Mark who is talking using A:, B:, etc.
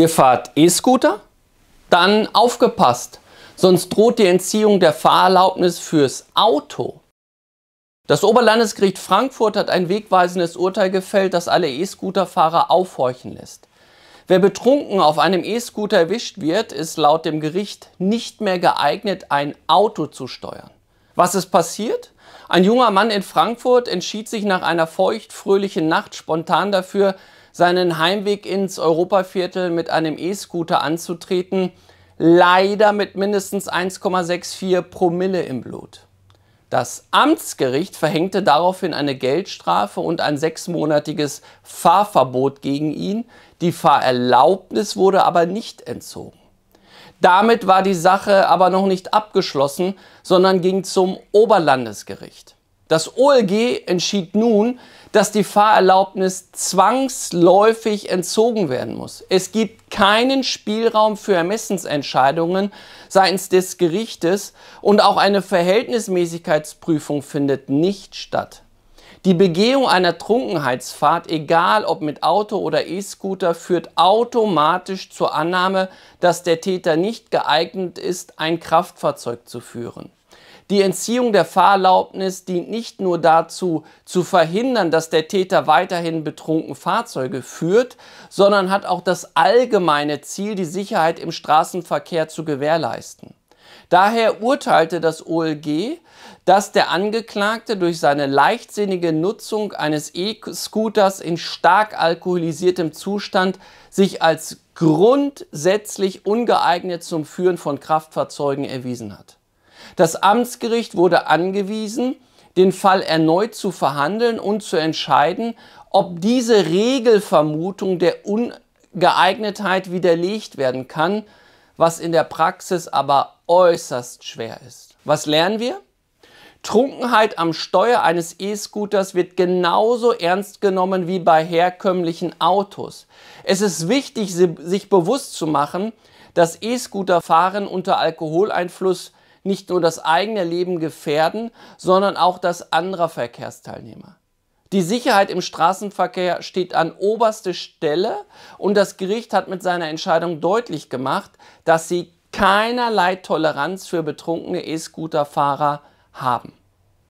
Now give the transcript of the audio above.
A: Ihr fahrt E-Scooter? Dann aufgepasst, sonst droht die Entziehung der Fahrerlaubnis fürs Auto. Das Oberlandesgericht Frankfurt hat ein wegweisendes Urteil gefällt, das alle E-Scooter-Fahrer aufhorchen lässt. Wer betrunken auf einem E-Scooter erwischt wird, ist laut dem Gericht nicht mehr geeignet, ein Auto zu steuern. Was ist passiert? Ein junger Mann in Frankfurt entschied sich nach einer feucht-fröhlichen Nacht spontan dafür, seinen Heimweg ins Europaviertel mit einem E-Scooter anzutreten, leider mit mindestens 1,64 Promille im Blut. Das Amtsgericht verhängte daraufhin eine Geldstrafe und ein sechsmonatiges Fahrverbot gegen ihn. Die Fahrerlaubnis wurde aber nicht entzogen. Damit war die Sache aber noch nicht abgeschlossen, sondern ging zum Oberlandesgericht. Das OLG entschied nun, dass die Fahrerlaubnis zwangsläufig entzogen werden muss. Es gibt keinen Spielraum für Ermessensentscheidungen seitens des Gerichtes und auch eine Verhältnismäßigkeitsprüfung findet nicht statt. Die Begehung einer Trunkenheitsfahrt, egal ob mit Auto oder E-Scooter, führt automatisch zur Annahme, dass der Täter nicht geeignet ist, ein Kraftfahrzeug zu führen. Die Entziehung der Fahrerlaubnis dient nicht nur dazu, zu verhindern, dass der Täter weiterhin betrunken Fahrzeuge führt, sondern hat auch das allgemeine Ziel, die Sicherheit im Straßenverkehr zu gewährleisten. Daher urteilte das OLG, dass der Angeklagte durch seine leichtsinnige Nutzung eines E-Scooters in stark alkoholisiertem Zustand sich als grundsätzlich ungeeignet zum Führen von Kraftfahrzeugen erwiesen hat. Das Amtsgericht wurde angewiesen, den Fall erneut zu verhandeln und zu entscheiden, ob diese Regelvermutung der Ungeeignetheit widerlegt werden kann, was in der Praxis aber äußerst schwer ist. Was lernen wir? Trunkenheit am Steuer eines E-Scooters wird genauso ernst genommen wie bei herkömmlichen Autos. Es ist wichtig, sich bewusst zu machen, dass E-Scooterfahren unter Alkoholeinfluss nicht nur das eigene Leben gefährden, sondern auch das anderer Verkehrsteilnehmer. Die Sicherheit im Straßenverkehr steht an oberste Stelle und das Gericht hat mit seiner Entscheidung deutlich gemacht, dass sie keinerlei Toleranz für betrunkene E-Scooter-Fahrer haben.